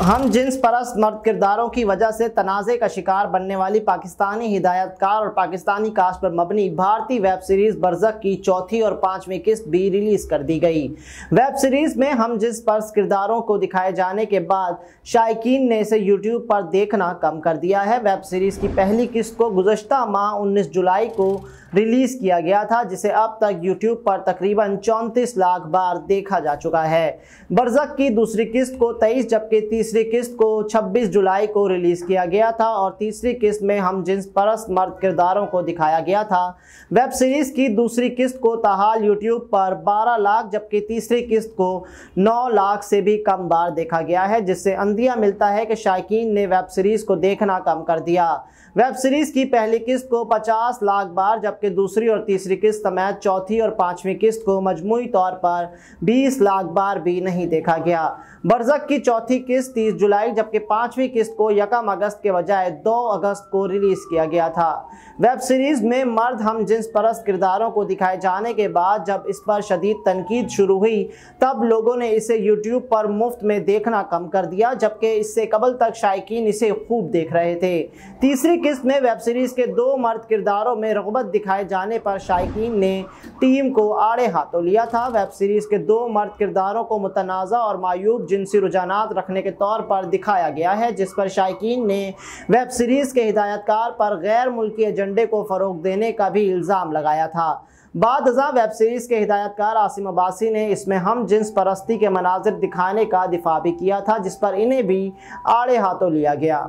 हम जिन्स परस्त मर्द किरदारों की वजह से तनाज़े का शिकार बनने वाली पाकिस्तानी हिदायतकार और पाकिस्तानी कास्ट पर मबनी भारतीय वेब सीरीज़ बरजक की चौथी और पांचवी किस्त भी रिलीज़ कर दी गई वेब सीरीज़ में हम जिन्स परस्त किरदारों को दिखाए जाने के बाद शायक ने इसे यूट्यूब पर देखना कम कर दिया है वेब सीरीज़ की पहली किस्त को गुजशत माह उन्नीस जुलाई को रिलीज़ किया गया था जिसे अब तक यूट्यूब पर तकरीबन चौंतीस लाख बार देखा जा चुका है बरजक की दूसरी किस्त को तेईस जबकि तीस तीसरी किस्त को 26 जुलाई को रिलीज़ किया गया था और तीसरी किस्त में हम जिन्स परस्त मर्द किरदारों को दिखाया गया था वेब सीरीज़ की दूसरी किस्त को तहाल यूट्यूब पर 12 लाख जबकि तीसरी किस्त को 9 लाख से भी कम बार देखा गया है जिससे अंदिया मिलता है कि शायकीन ने वेब सीरीज़ को देखना कम कर दिया वेब सीरीज़ की पहली किस्त को पचास लाख बार जबकि दूसरी और तीसरी किस्त समेत चौथी और पाँचवीं किस्त को मजमू तौर पर बीस लाख बार भी नहीं देखा गया बरजक की चौथी किस्त तीस जुलाई जबकि पांचवी किस्त को यकम अगस्त के बजाय दो अगस्त को रिलीज किया गया था वेब सीरीज में मर्द हम जिन्स परस्त किरदारों को दिखाए जाने के बाद जब इस पर शदीद तनकीद शुरू हुई तब लोगों ने इसे यूट्यूब पर मुफ्त में देखना कम कर दिया जबकि इससे कबल तक शायक इसे खूब देख रहे थे तीसरी किस्त में वेब सीरीज के दो मर्द किरदारों में रगबत दिखाए जाने पर शायक ने टीम को आड़े हाथों लिया था वेब सीरीज़ के दो मर्द किरदारों को मुतनाज़ा और मायूब जिनसी रुझान रखने के तौर पर दिखाया गया है जिस पर शायकीन ने वेब सीरीज़ के हिदायतकार पर गैर मुल्की एजेंडे को फ़रोग देने का भी इल्ज़ाम लगाया था बाद हज़ा वेब सीरीज़ के हिदायतकार आसिम अब्बासी ने इसमें हम जिन्स परस्ती के मनाजिर दिखाने का दिफा भी किया था जिस पर इन्हें भी आड़े हाथों लिया गया